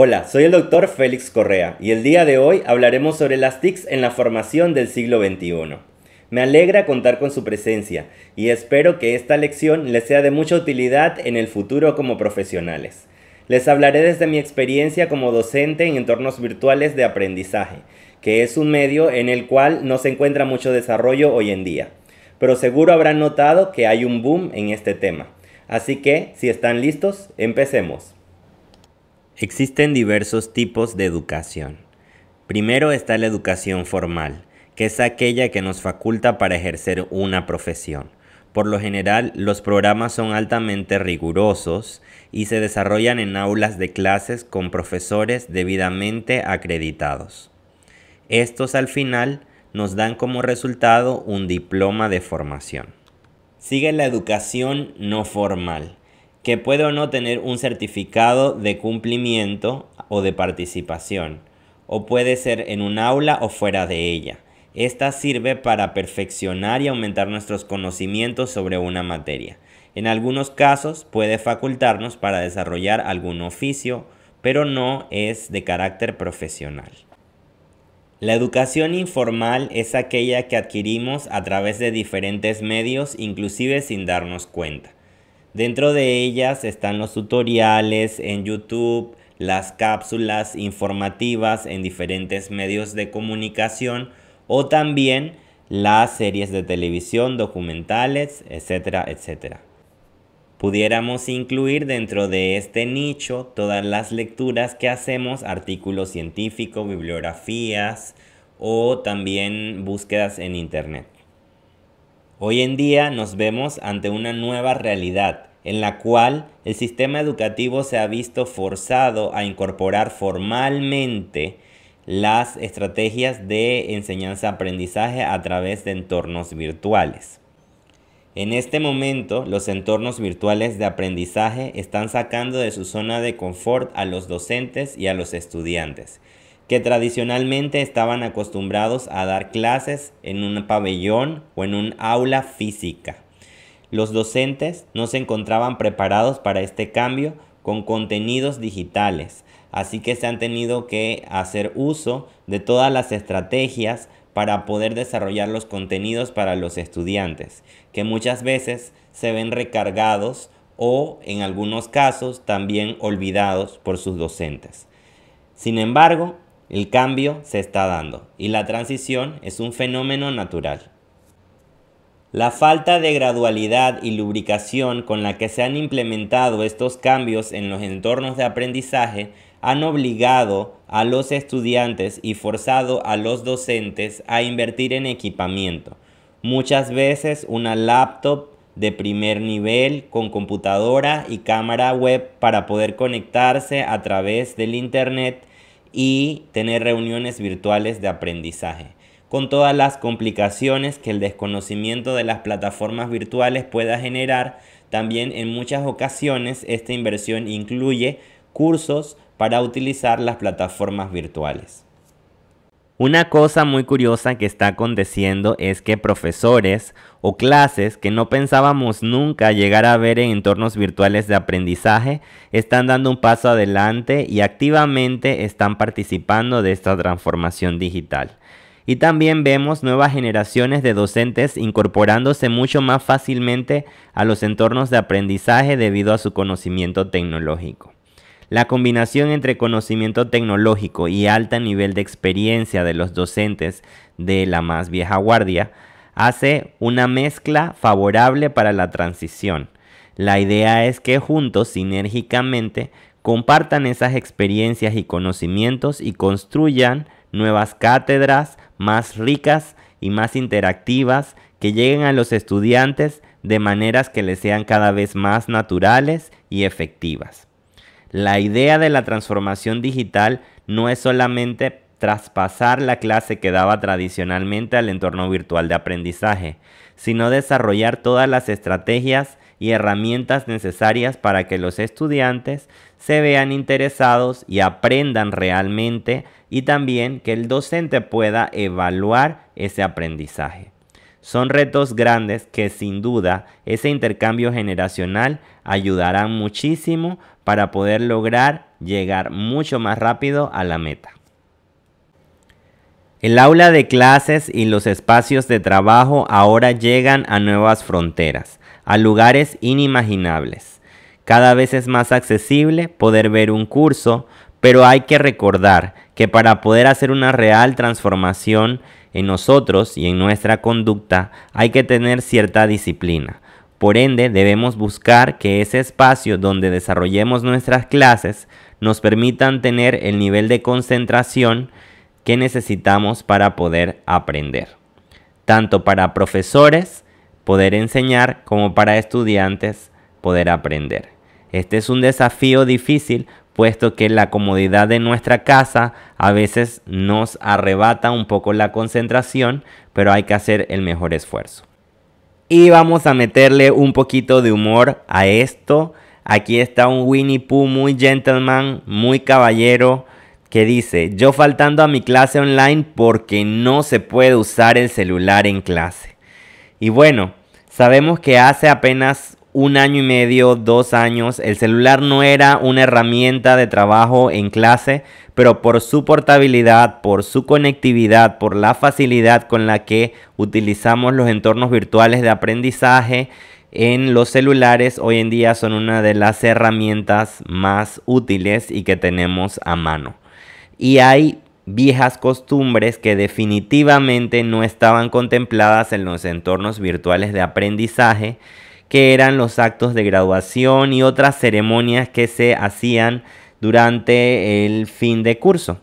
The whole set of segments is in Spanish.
Hola, soy el doctor Félix Correa y el día de hoy hablaremos sobre las TICs en la formación del siglo XXI. Me alegra contar con su presencia y espero que esta lección les sea de mucha utilidad en el futuro como profesionales. Les hablaré desde mi experiencia como docente en entornos virtuales de aprendizaje, que es un medio en el cual no se encuentra mucho desarrollo hoy en día, pero seguro habrán notado que hay un boom en este tema. Así que, si están listos, empecemos. Existen diversos tipos de educación. Primero está la educación formal, que es aquella que nos faculta para ejercer una profesión. Por lo general, los programas son altamente rigurosos y se desarrollan en aulas de clases con profesores debidamente acreditados. Estos al final nos dan como resultado un diploma de formación. Sigue la educación no formal, que puede o no tener un certificado de cumplimiento o de participación, o puede ser en un aula o fuera de ella. Esta sirve para perfeccionar y aumentar nuestros conocimientos sobre una materia. En algunos casos puede facultarnos para desarrollar algún oficio, pero no es de carácter profesional. La educación informal es aquella que adquirimos a través de diferentes medios, inclusive sin darnos cuenta. Dentro de ellas están los tutoriales en YouTube, las cápsulas informativas en diferentes medios de comunicación o también las series de televisión, documentales, etcétera, etcétera. Pudiéramos incluir dentro de este nicho todas las lecturas que hacemos, artículos científicos, bibliografías o también búsquedas en Internet. Hoy en día nos vemos ante una nueva realidad en la cual el sistema educativo se ha visto forzado a incorporar formalmente las estrategias de enseñanza-aprendizaje a través de entornos virtuales. En este momento, los entornos virtuales de aprendizaje están sacando de su zona de confort a los docentes y a los estudiantes, que tradicionalmente estaban acostumbrados a dar clases en un pabellón o en un aula física. Los docentes no se encontraban preparados para este cambio con contenidos digitales, así que se han tenido que hacer uso de todas las estrategias para poder desarrollar los contenidos para los estudiantes, que muchas veces se ven recargados o en algunos casos también olvidados por sus docentes. Sin embargo, el cambio se está dando y la transición es un fenómeno natural. La falta de gradualidad y lubricación con la que se han implementado estos cambios en los entornos de aprendizaje han obligado a los estudiantes y forzado a los docentes a invertir en equipamiento. Muchas veces una laptop de primer nivel con computadora y cámara web para poder conectarse a través del Internet y tener reuniones virtuales de aprendizaje con todas las complicaciones que el desconocimiento de las plataformas virtuales pueda generar, también en muchas ocasiones esta inversión incluye cursos para utilizar las plataformas virtuales. Una cosa muy curiosa que está aconteciendo es que profesores o clases que no pensábamos nunca llegar a ver en entornos virtuales de aprendizaje están dando un paso adelante y activamente están participando de esta transformación digital. Y también vemos nuevas generaciones de docentes incorporándose mucho más fácilmente a los entornos de aprendizaje debido a su conocimiento tecnológico. La combinación entre conocimiento tecnológico y alto nivel de experiencia de los docentes de la más vieja guardia hace una mezcla favorable para la transición. La idea es que juntos, sinérgicamente, compartan esas experiencias y conocimientos y construyan nuevas cátedras, más ricas y más interactivas que lleguen a los estudiantes de maneras que les sean cada vez más naturales y efectivas. La idea de la transformación digital no es solamente traspasar la clase que daba tradicionalmente al entorno virtual de aprendizaje, sino desarrollar todas las estrategias y herramientas necesarias para que los estudiantes se vean interesados y aprendan realmente y también que el docente pueda evaluar ese aprendizaje. Son retos grandes que sin duda ese intercambio generacional ayudará muchísimo para poder lograr llegar mucho más rápido a la meta. El aula de clases y los espacios de trabajo ahora llegan a nuevas fronteras a lugares inimaginables. Cada vez es más accesible poder ver un curso, pero hay que recordar que para poder hacer una real transformación en nosotros y en nuestra conducta hay que tener cierta disciplina. Por ende, debemos buscar que ese espacio donde desarrollemos nuestras clases nos permitan tener el nivel de concentración que necesitamos para poder aprender, tanto para profesores poder enseñar como para estudiantes poder aprender. Este es un desafío difícil puesto que la comodidad de nuestra casa a veces nos arrebata un poco la concentración, pero hay que hacer el mejor esfuerzo. Y vamos a meterle un poquito de humor a esto. Aquí está un Winnie Pooh muy gentleman, muy caballero, que dice, yo faltando a mi clase online porque no se puede usar el celular en clase. Y bueno, Sabemos que hace apenas un año y medio, dos años, el celular no era una herramienta de trabajo en clase, pero por su portabilidad, por su conectividad, por la facilidad con la que utilizamos los entornos virtuales de aprendizaje en los celulares, hoy en día son una de las herramientas más útiles y que tenemos a mano. Y hay viejas costumbres que definitivamente no estaban contempladas en los entornos virtuales de aprendizaje, que eran los actos de graduación y otras ceremonias que se hacían durante el fin de curso.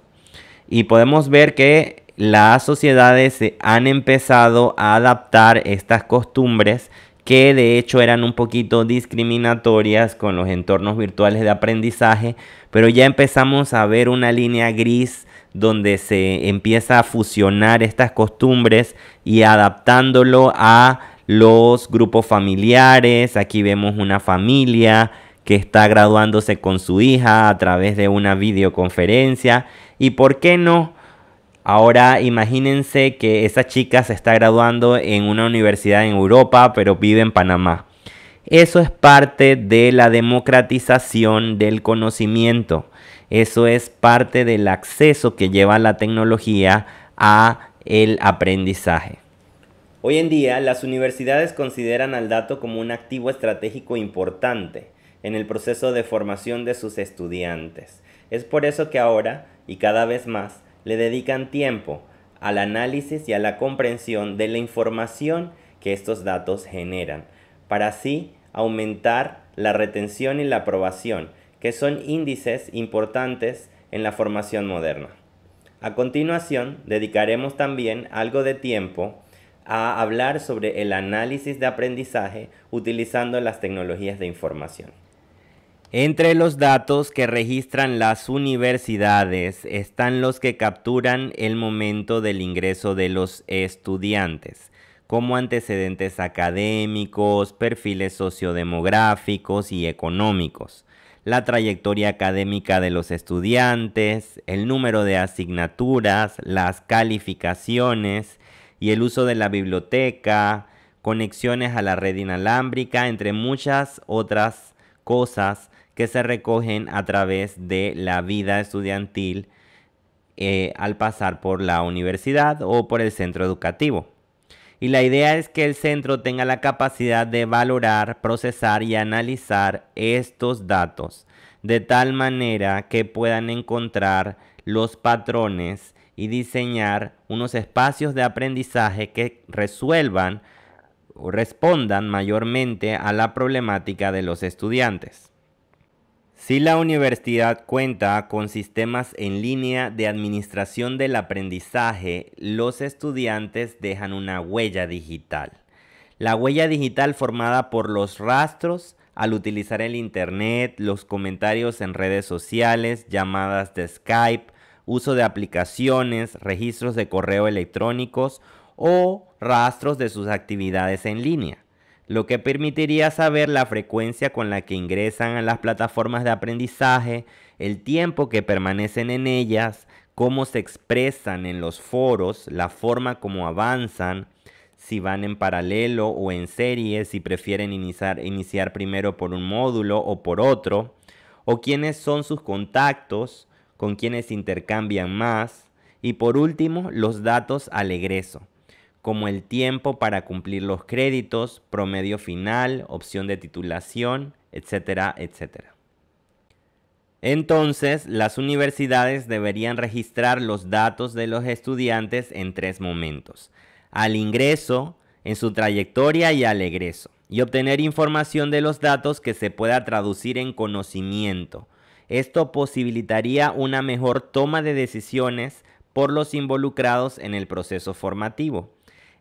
Y podemos ver que las sociedades han empezado a adaptar estas costumbres que de hecho eran un poquito discriminatorias con los entornos virtuales de aprendizaje, pero ya empezamos a ver una línea gris donde se empieza a fusionar estas costumbres y adaptándolo a los grupos familiares. Aquí vemos una familia que está graduándose con su hija a través de una videoconferencia. ¿Y por qué no? Ahora imagínense que esa chica se está graduando en una universidad en Europa, pero vive en Panamá. Eso es parte de la democratización del conocimiento. Eso es parte del acceso que lleva la tecnología a el aprendizaje. Hoy en día, las universidades consideran al dato como un activo estratégico importante en el proceso de formación de sus estudiantes. Es por eso que ahora, y cada vez más, le dedican tiempo al análisis y a la comprensión de la información que estos datos generan, para así aumentar la retención y la aprobación que son índices importantes en la formación moderna. A continuación, dedicaremos también algo de tiempo a hablar sobre el análisis de aprendizaje utilizando las tecnologías de información. Entre los datos que registran las universidades están los que capturan el momento del ingreso de los estudiantes, como antecedentes académicos, perfiles sociodemográficos y económicos la trayectoria académica de los estudiantes, el número de asignaturas, las calificaciones y el uso de la biblioteca, conexiones a la red inalámbrica, entre muchas otras cosas que se recogen a través de la vida estudiantil eh, al pasar por la universidad o por el centro educativo y la idea es que el centro tenga la capacidad de valorar, procesar y analizar estos datos de tal manera que puedan encontrar los patrones y diseñar unos espacios de aprendizaje que resuelvan o respondan mayormente a la problemática de los estudiantes. Si la universidad cuenta con sistemas en línea de administración del aprendizaje, los estudiantes dejan una huella digital. La huella digital formada por los rastros al utilizar el Internet, los comentarios en redes sociales, llamadas de Skype, uso de aplicaciones, registros de correo electrónicos o rastros de sus actividades en línea lo que permitiría saber la frecuencia con la que ingresan a las plataformas de aprendizaje, el tiempo que permanecen en ellas, cómo se expresan en los foros, la forma como avanzan, si van en paralelo o en serie, si prefieren iniciar, primero por un módulo o por otro, o quiénes son sus contactos, con quienes intercambian más, y por último, los datos al egreso como el tiempo para cumplir los créditos, promedio final, opción de titulación, etcétera, etcétera. Entonces, las universidades deberían registrar los datos de los estudiantes en tres momentos. Al ingreso, en su trayectoria y al egreso. Y obtener información de los datos que se pueda traducir en conocimiento. Esto posibilitaría una mejor toma de decisiones por los involucrados en el proceso formativo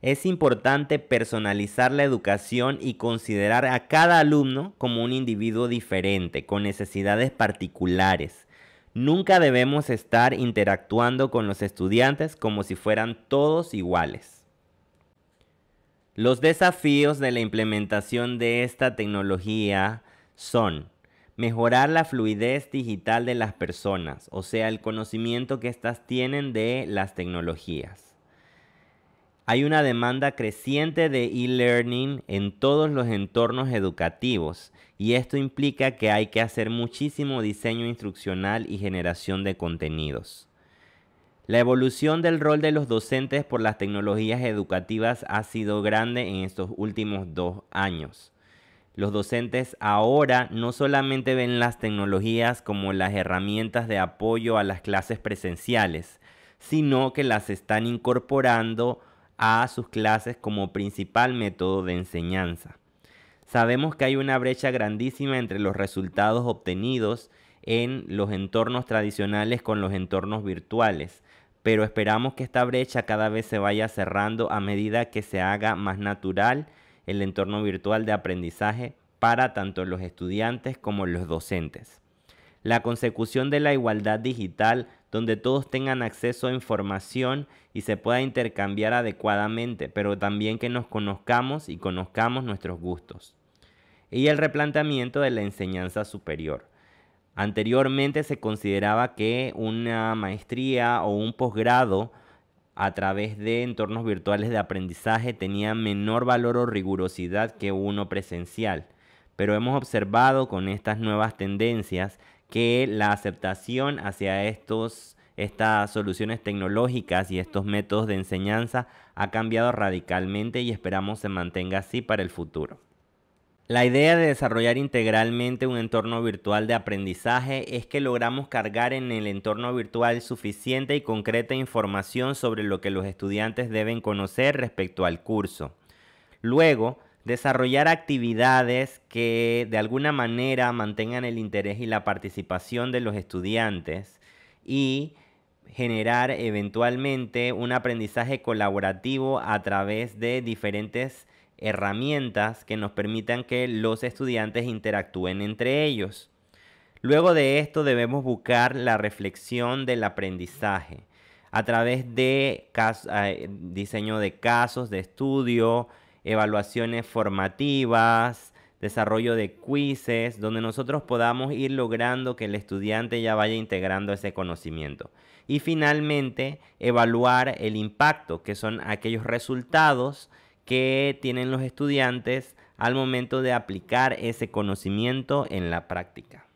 es importante personalizar la educación y considerar a cada alumno como un individuo diferente, con necesidades particulares. Nunca debemos estar interactuando con los estudiantes como si fueran todos iguales. Los desafíos de la implementación de esta tecnología son mejorar la fluidez digital de las personas, o sea, el conocimiento que éstas tienen de las tecnologías hay una demanda creciente de e-learning en todos los entornos educativos y esto implica que hay que hacer muchísimo diseño instruccional y generación de contenidos. La evolución del rol de los docentes por las tecnologías educativas ha sido grande en estos últimos dos años. Los docentes ahora no solamente ven las tecnologías como las herramientas de apoyo a las clases presenciales, sino que las están incorporando a sus clases como principal método de enseñanza. Sabemos que hay una brecha grandísima entre los resultados obtenidos en los entornos tradicionales con los entornos virtuales, pero esperamos que esta brecha cada vez se vaya cerrando a medida que se haga más natural el entorno virtual de aprendizaje para tanto los estudiantes como los docentes. La consecución de la igualdad digital donde todos tengan acceso a información y se pueda intercambiar adecuadamente, pero también que nos conozcamos y conozcamos nuestros gustos. Y el replanteamiento de la enseñanza superior. Anteriormente se consideraba que una maestría o un posgrado a través de entornos virtuales de aprendizaje tenía menor valor o rigurosidad que uno presencial. Pero hemos observado con estas nuevas tendencias que la aceptación hacia estos, estas soluciones tecnológicas y estos métodos de enseñanza ha cambiado radicalmente y esperamos se mantenga así para el futuro. La idea de desarrollar integralmente un entorno virtual de aprendizaje es que logramos cargar en el entorno virtual suficiente y concreta información sobre lo que los estudiantes deben conocer respecto al curso. Luego, desarrollar actividades que de alguna manera mantengan el interés y la participación de los estudiantes y generar eventualmente un aprendizaje colaborativo a través de diferentes herramientas que nos permitan que los estudiantes interactúen entre ellos. Luego de esto debemos buscar la reflexión del aprendizaje a través de eh, diseño de casos de estudio, evaluaciones formativas, desarrollo de quizzes, donde nosotros podamos ir logrando que el estudiante ya vaya integrando ese conocimiento. Y finalmente, evaluar el impacto, que son aquellos resultados que tienen los estudiantes al momento de aplicar ese conocimiento en la práctica.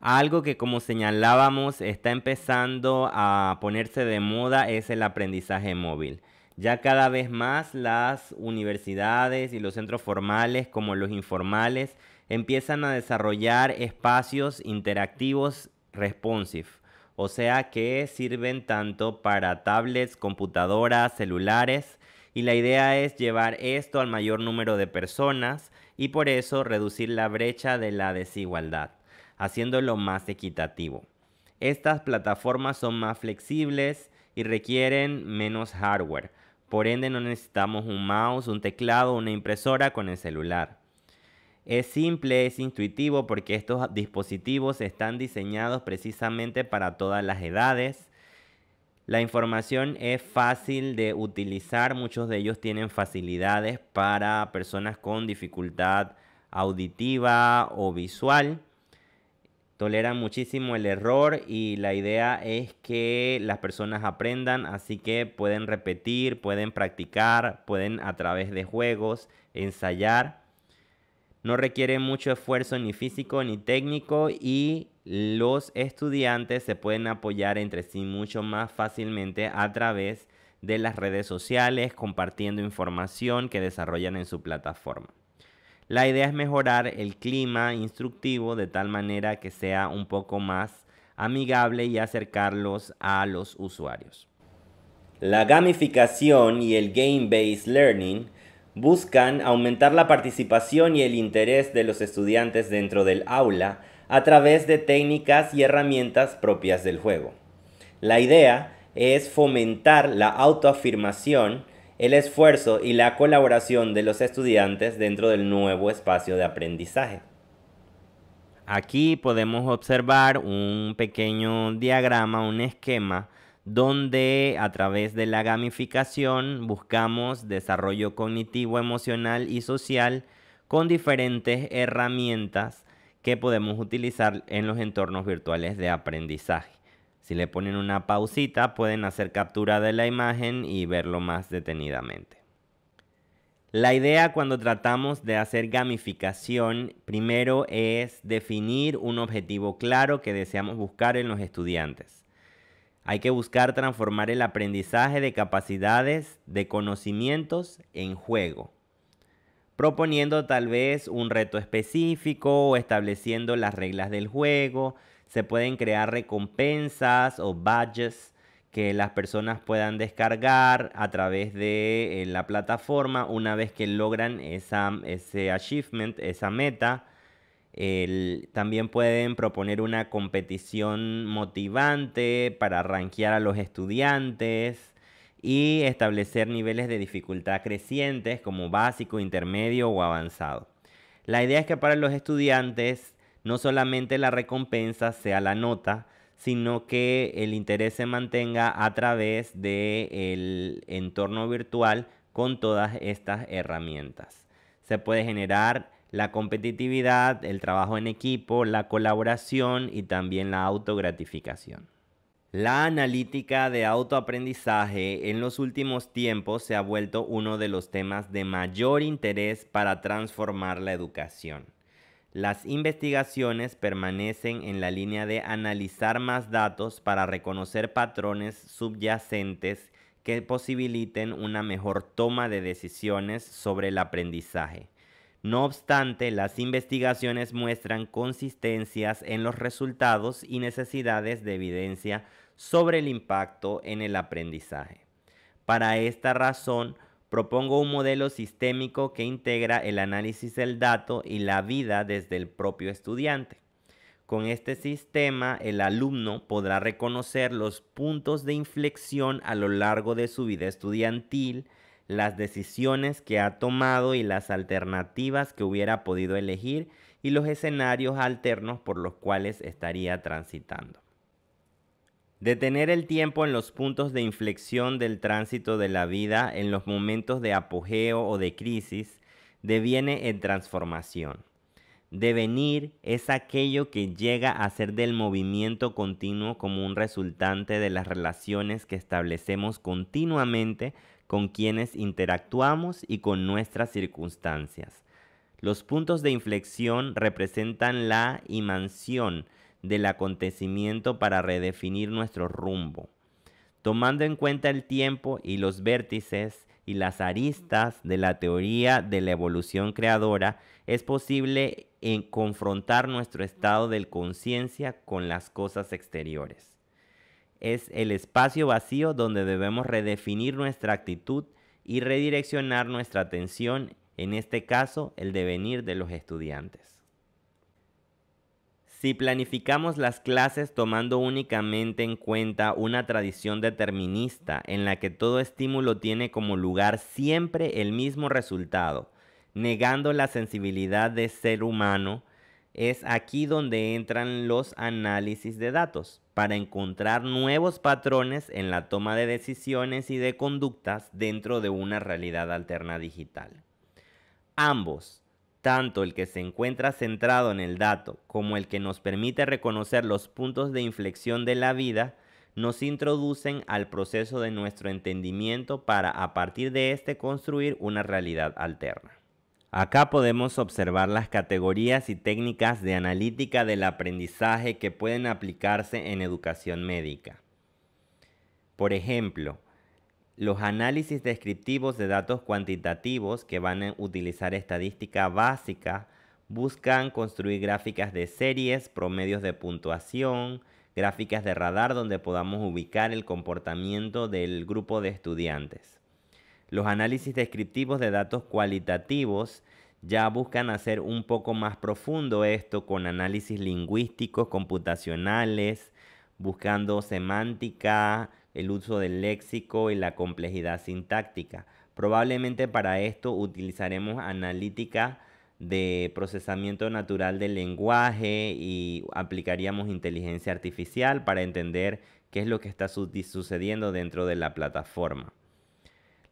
Algo que como señalábamos está empezando a ponerse de moda es el aprendizaje móvil. Ya cada vez más las universidades y los centros formales como los informales empiezan a desarrollar espacios interactivos responsive, o sea que sirven tanto para tablets, computadoras, celulares y la idea es llevar esto al mayor número de personas y por eso reducir la brecha de la desigualdad, haciéndolo más equitativo. Estas plataformas son más flexibles y requieren menos hardware, por ende no necesitamos un mouse, un teclado, una impresora con el celular. Es simple, es intuitivo porque estos dispositivos están diseñados precisamente para todas las edades. La información es fácil de utilizar, muchos de ellos tienen facilidades para personas con dificultad auditiva o visual toleran muchísimo el error y la idea es que las personas aprendan, así que pueden repetir, pueden practicar, pueden a través de juegos ensayar. No requiere mucho esfuerzo ni físico ni técnico y los estudiantes se pueden apoyar entre sí mucho más fácilmente a través de las redes sociales compartiendo información que desarrollan en su plataforma. La idea es mejorar el clima instructivo de tal manera que sea un poco más amigable y acercarlos a los usuarios. La gamificación y el game-based learning buscan aumentar la participación y el interés de los estudiantes dentro del aula a través de técnicas y herramientas propias del juego. La idea es fomentar la autoafirmación el esfuerzo y la colaboración de los estudiantes dentro del nuevo espacio de aprendizaje. Aquí podemos observar un pequeño diagrama, un esquema, donde a través de la gamificación buscamos desarrollo cognitivo, emocional y social con diferentes herramientas que podemos utilizar en los entornos virtuales de aprendizaje. Si le ponen una pausita, pueden hacer captura de la imagen y verlo más detenidamente. La idea cuando tratamos de hacer gamificación, primero es definir un objetivo claro que deseamos buscar en los estudiantes. Hay que buscar transformar el aprendizaje de capacidades, de conocimientos en juego, proponiendo tal vez un reto específico o estableciendo las reglas del juego, se pueden crear recompensas o badges que las personas puedan descargar a través de eh, la plataforma una vez que logran esa, ese achievement, esa meta. también pueden proponer una competición motivante para rankear a los estudiantes y establecer niveles de dificultad crecientes como básico, intermedio o avanzado. La idea es que para los estudiantes no solamente la recompensa sea la nota, sino que el interés se mantenga a través del entorno virtual con todas estas herramientas. Se puede generar la competitividad, el trabajo en equipo, la colaboración y también la autogratificación. La analítica de autoaprendizaje en los últimos tiempos se ha vuelto uno de los temas de mayor interés para transformar la educación. Las investigaciones permanecen en la línea de analizar más datos para reconocer patrones subyacentes que posibiliten una mejor toma de decisiones sobre el aprendizaje. No obstante, las investigaciones muestran consistencias en los resultados y necesidades de evidencia sobre el impacto en el aprendizaje. Para esta razón, propongo un modelo sistémico que integra el análisis del dato y la vida desde el propio estudiante. Con este sistema, el alumno podrá reconocer los puntos de inflexión a lo largo de su vida estudiantil, las decisiones que ha tomado y las alternativas que hubiera podido elegir y los escenarios alternos por los cuales estaría transitando. Detener el tiempo en los puntos de inflexión del tránsito de la vida, en los momentos de apogeo o de crisis, deviene en transformación. Devenir es aquello que llega a ser del movimiento continuo como un resultante de las relaciones que establecemos continuamente con quienes interactuamos y con nuestras circunstancias. Los puntos de inflexión representan la imansión, del acontecimiento para redefinir nuestro rumbo. Tomando en cuenta el tiempo y los vértices y las aristas de la teoría de la evolución creadora, es posible en eh, confrontar nuestro estado de conciencia con las cosas exteriores. Es el espacio vacío donde debemos redefinir nuestra actitud y redireccionar nuestra atención, en este caso el devenir de los estudiantes. Si planificamos las clases tomando únicamente en cuenta una tradición determinista en la que todo estímulo tiene como lugar siempre el mismo resultado, negando la sensibilidad de ser humano, es aquí donde entran los análisis de datos para encontrar nuevos patrones en la toma de decisiones y de conductas dentro de una realidad alterna digital. Ambos, tanto el que se encuentra centrado en el dato como el que nos permite reconocer los puntos de inflexión de la vida nos introducen al proceso de nuestro entendimiento para a partir de este construir una realidad alterna. Acá podemos observar las categorías y técnicas de analítica del aprendizaje que pueden aplicarse en educación médica. Por ejemplo, los análisis descriptivos de datos cuantitativos que van a utilizar estadística básica buscan construir gráficas de series, promedios de puntuación, gráficas de radar donde podamos ubicar el comportamiento del grupo de estudiantes. Los análisis descriptivos de datos cualitativos ya buscan hacer un poco más profundo esto con análisis lingüísticos, computacionales, buscando semántica, el uso del léxico y la complejidad sintáctica. Probablemente para esto utilizaremos analítica de procesamiento natural del lenguaje y aplicaríamos inteligencia artificial para entender qué es lo que está sucediendo dentro de la plataforma.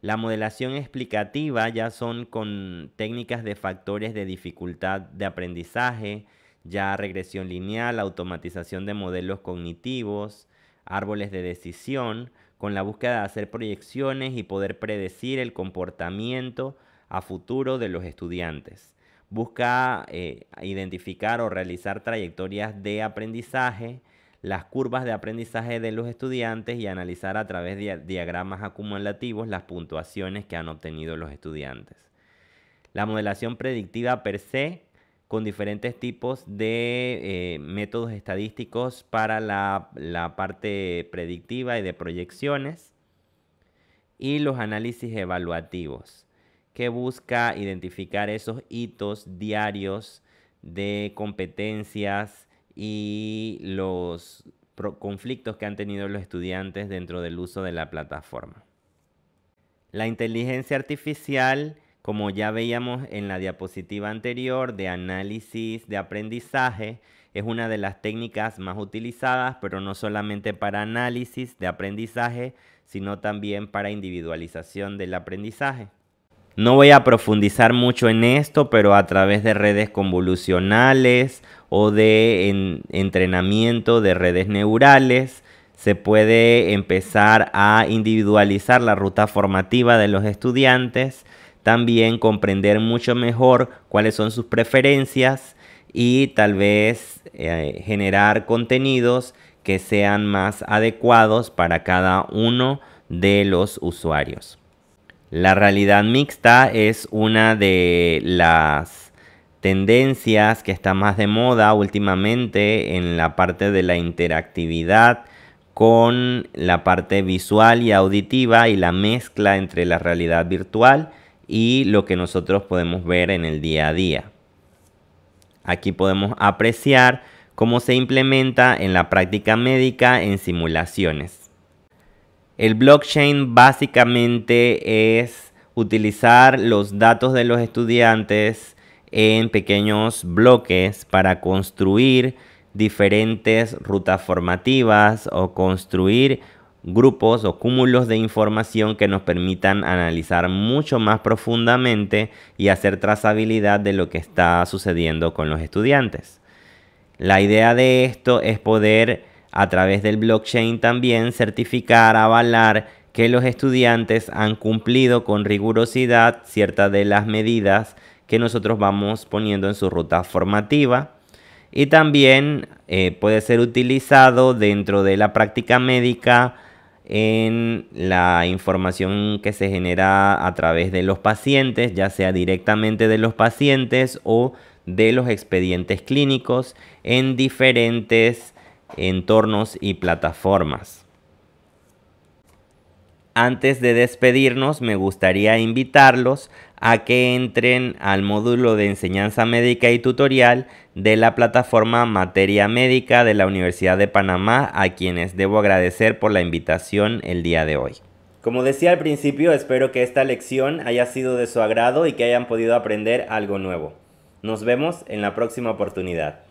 La modelación explicativa ya son con técnicas de factores de dificultad de aprendizaje, ya regresión lineal, automatización de modelos cognitivos, árboles de decisión, con la búsqueda de hacer proyecciones y poder predecir el comportamiento a futuro de los estudiantes. Busca eh, identificar o realizar trayectorias de aprendizaje, las curvas de aprendizaje de los estudiantes y analizar a través de diagramas acumulativos las puntuaciones que han obtenido los estudiantes. La modelación predictiva per se con diferentes tipos de eh, métodos estadísticos para la, la parte predictiva y de proyecciones y los análisis evaluativos que busca identificar esos hitos diarios de competencias y los conflictos que han tenido los estudiantes dentro del uso de la plataforma. La inteligencia artificial como ya veíamos en la diapositiva anterior de análisis de aprendizaje, es una de las técnicas más utilizadas, pero no solamente para análisis de aprendizaje, sino también para individualización del aprendizaje. No voy a profundizar mucho en esto, pero a través de redes convolucionales o de entrenamiento de redes neurales, se puede empezar a individualizar la ruta formativa de los estudiantes también comprender mucho mejor cuáles son sus preferencias y tal vez eh, generar contenidos que sean más adecuados para cada uno de los usuarios. La realidad mixta es una de las tendencias que está más de moda últimamente en la parte de la interactividad con la parte visual y auditiva y la mezcla entre la realidad virtual y lo que nosotros podemos ver en el día a día. Aquí podemos apreciar cómo se implementa en la práctica médica en simulaciones. El blockchain básicamente es utilizar los datos de los estudiantes en pequeños bloques para construir diferentes rutas formativas o construir grupos o cúmulos de información que nos permitan analizar mucho más profundamente y hacer trazabilidad de lo que está sucediendo con los estudiantes. La idea de esto es poder a través del blockchain también certificar, avalar que los estudiantes han cumplido con rigurosidad ciertas de las medidas que nosotros vamos poniendo en su ruta formativa y también eh, puede ser utilizado dentro de la práctica médica en la información que se genera a través de los pacientes, ya sea directamente de los pacientes o de los expedientes clínicos en diferentes entornos y plataformas. Antes de despedirnos, me gustaría invitarlos a que entren al módulo de enseñanza médica y tutorial de la plataforma Materia Médica de la Universidad de Panamá, a quienes debo agradecer por la invitación el día de hoy. Como decía al principio, espero que esta lección haya sido de su agrado y que hayan podido aprender algo nuevo. Nos vemos en la próxima oportunidad.